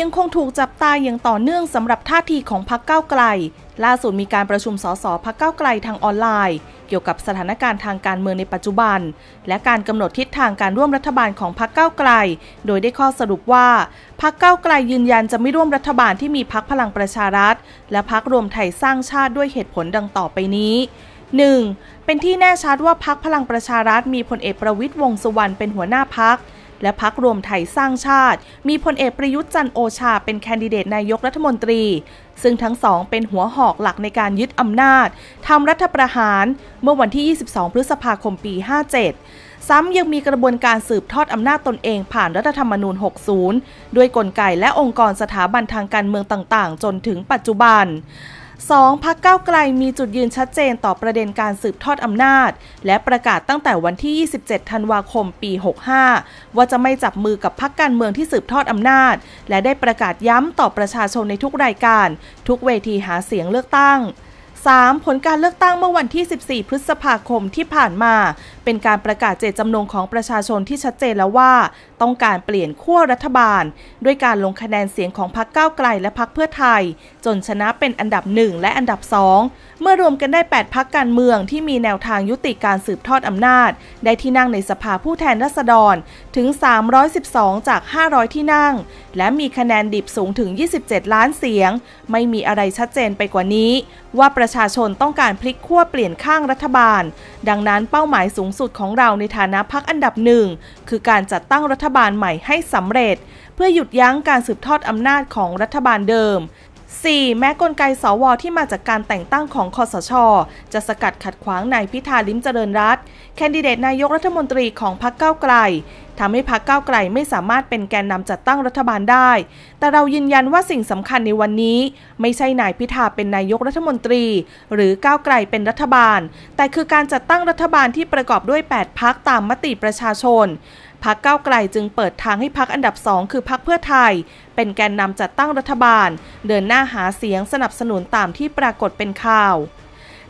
ยังคงถูกจับตาอย่างต่อเนื่องสำหรับท่าทีของพักเก้าไกล ล่าสุดมีการประชุมสสพักเก้าไกลทางออนไลน์ เกี่ยวกับสถานการณ์ทางการเมืองในปัจจุบัน และการกำหนดทิศทางการร่วมรัฐบาลของพักเก้าไกล โดยได้ข้อสรุปว่าพักเก้าไกลยืนยันจะไม่ร่วมรัฐบาลที่มีพักพลังประชารัฐและพักรวมไทยสร้างชาติด้วยเหตุผลดังต่อไปนี้ 1. เป็นที่แน่ชัดว่าพักพลังประชารัฐมีพลเอกประวิทย์วงสุวรรณเป็นหัวหน้าพักและพักรวมไทยสร้างชาติ มีพลเอกประยุทธ์จันโอชาเป็นแคนดิเดตนายกรัฐมนตรี ซึ่งทั้งสองเป็นหัวหอกหลักในการยึดอำนาจทำรัฐประหาร เมื่อวันที่ 22 พฤษภาคมปี 57 ซ้ำยังมีกระบวนการสืบทอดอำนาจตนเองผ่านรัฐธรรมนูญ 60 ด้วยกลไกและองค์กรสถาบันทางการเมืองต่างๆ จนถึงปัจจุบัน 2. พักเก้าไกลมีจุดยืนชัดเจนต่อประเด็นการสืบทอดอำนาจ และประกาศตั้งแต่วันที่ 27 ธันวาคมปี 65 ว่าจะไม่จับมือกับพักการเมืองที่สืบทอดอำนาจ และได้ประกาศย้ำต่อประชาชนในทุกรายการทุกเวทีหาเสียงเลือกตั้ง 3. ผลการเลือกตั้งเมื่อวันที่ 14 พฤษภาคมที่ผ่านมา เป็นการประกาศเจตจำนงของประชาชนที่ชัดเจนแล้วว่า ต้องการเปลี่ยนขั้วรัฐบาล ด้วยการลงคะแนนเสียงของพรรคก้าวไกลและพรรคเพื่อไทย จนชนะเป็นอันดับ 1 และอันดับ2เมื่อรวมกันได้ 8 พักการเมืองที่มีแนวทางยุติการสืบทอดอำนาจ ได้ที่นั่งในสภาผู้แทนราษฎรถึง312จาก500 ที่นั่ง และมีคะแนนดิบสูงถึง 27 ล้านเสียง ไม่มีอะไรชัดเจนไปกว่านี้ว่าประชาชนต้องการพลิกขั้วเปลี่ยนข้างรัฐบาล ดังนั้นเป้าหมายสูงสุดของเราในฐานะพักอันดับหนึ่ง คือการจัดตั้งรัฐบาลใหม่ให้สำเร็จ เพื่อหยุดยั้งการสืบทอดอำนาจของรัฐบาลเดิม 4. แม้กลไกสวที่มาจากการแต่งตั้งของคอสช จะสกัดขัดขวางนายพิธาลิ้มเจริญรัตแคนดิเดตนายกรัฐมนตรีของพรรคก้าวไกลทำให้พรรคก้าวไกลไม่สามารถเป็นแกนนำจัดตั้งรัฐบาลได้ แต่เรายืนยันว่าสิ่งสำคัญในวันนี้ ไม่ใช่นายพิธาเป็นนายกรัฐมนตรี หรือก้าวไกลเป็นรัฐบาล แต่คือการจัดตั้งรัฐบาลที่ประกอบด้วย8พักตามมติประชาชนพักเก้าไกลจึงเปิดทางให้พักอันดับสองคือพักเพื่อไทย เป็นแกนนำจัดตั้งรัฐบาล เดินหน้าหาเสียงสนับสนุนตามที่ปรากฏเป็นข่าว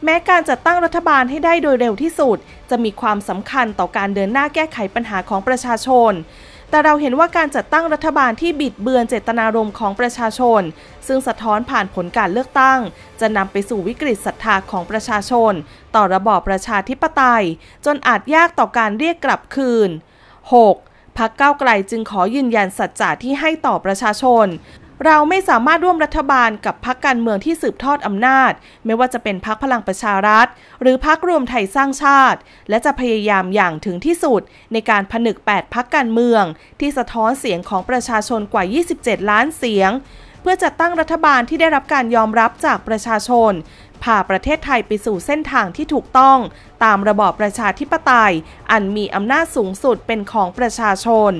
แม้การจัดตั้งรัฐบาลให้ได้โดยเร็วที่สุด จะมีความสำคัญต่อการเดินหน้าแก้ไขปัญหาของประชาชน แต่เราเห็นว่าการจัดตั้งรัฐบาลที่บิดเบือนเจตนารมณ์ของประชาชน ซึ่งสะท้อนผ่านผลการเลือกตั้ง จะนำไปสู่วิกฤตศรัทธาของประชาชน ต่อระบอบประชาธิปไตย จนอาจยากต่อการเรียกกลับคืน 6. พักเก้าไกลจึงขอยืนยันสัจจะที่ให้ต่อประชาชน เราไม่สามารถร่วมรัฐบาลกับพักการเมืองที่สืบทอดอำนาจ ไม่ว่าจะเป็นพักพลังประชารัฐ หรือพักรวมไทยสร้างชาติ และจะพยายามอย่างถึงที่สุดในการผนึก 8พักการเมืองที่สะท้อนเสียงของประชาชนกว่า 27 ล้านเสียง เพื่อจัดตั้งรัฐบาลที่ได้รับการยอมรับจากประชาชนพาประเทศไทยไปสู่เส้นทางที่ถูกต้อง ตามระบอบประชาธิปไตยอันมีอำนาจสูงสุดเป็นของประชาชน